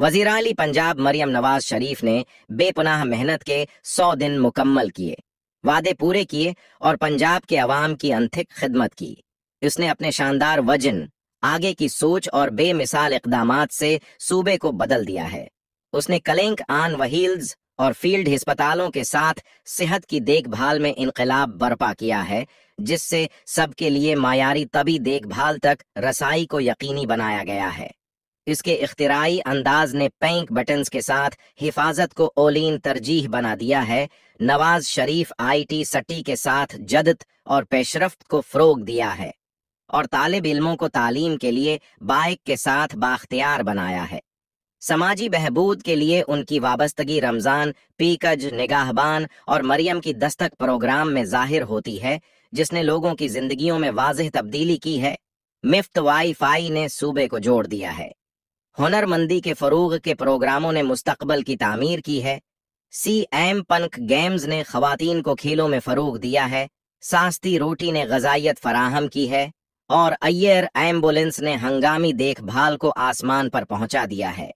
वजीर अली पंजाब मरियम नवाज शरीफ ने बेपनाह मेहनत के सौ दिन मुकम्मल किए वादे पूरे किए और पंजाब के अवाम की अंथिक खिदमत की उसने अपने शानदार वजन आगे की सोच और बेमिसाल इकदाम से सूबे को बदल दिया है उसने कलेंक आन वहील्स और फील्ड हस्पतालों के साथ सेहत की देखभाल में इनकलाब बर्पा किया है जिससे सबके लिए मायारी तभी देखभाल तक रसाई को यकीनी बनाया गया है इसके इख्तराई अंदाज ने पैंक बटन्स के साथ हिफाजत को ओलिन तरजीह बना दिया है नवाज शरीफ आईटी सटी के साथ जदत और पेशरफ को फरोग दिया है और तालब इलमों को तालीम के लिए बाइक के साथ बाख्तियार बनाया है समाजी बहबूद के लिए उनकी वाबस्तगी रमजान पीकज निगाहबान और मरियम की दस्तक प्रोग्राम में जाहिर होती है जिसने लोगों की जिंदगियों में वाज तब्दीली की है मिफ्त वाई फाई ने सूबे को जोड़ दिया है हुनरमंदी के फरूग के प्रोग्रामों ने मुस्तकबल की तामीर की है सी एम पंख गेम्स ने खातन को खेलों में फरूग दिया है सास्ती रोटी ने गजाइत फराहम की है और अयर एम्बुलेंस ने हंगामी देखभाल को आसमान पर पहुंचा दिया है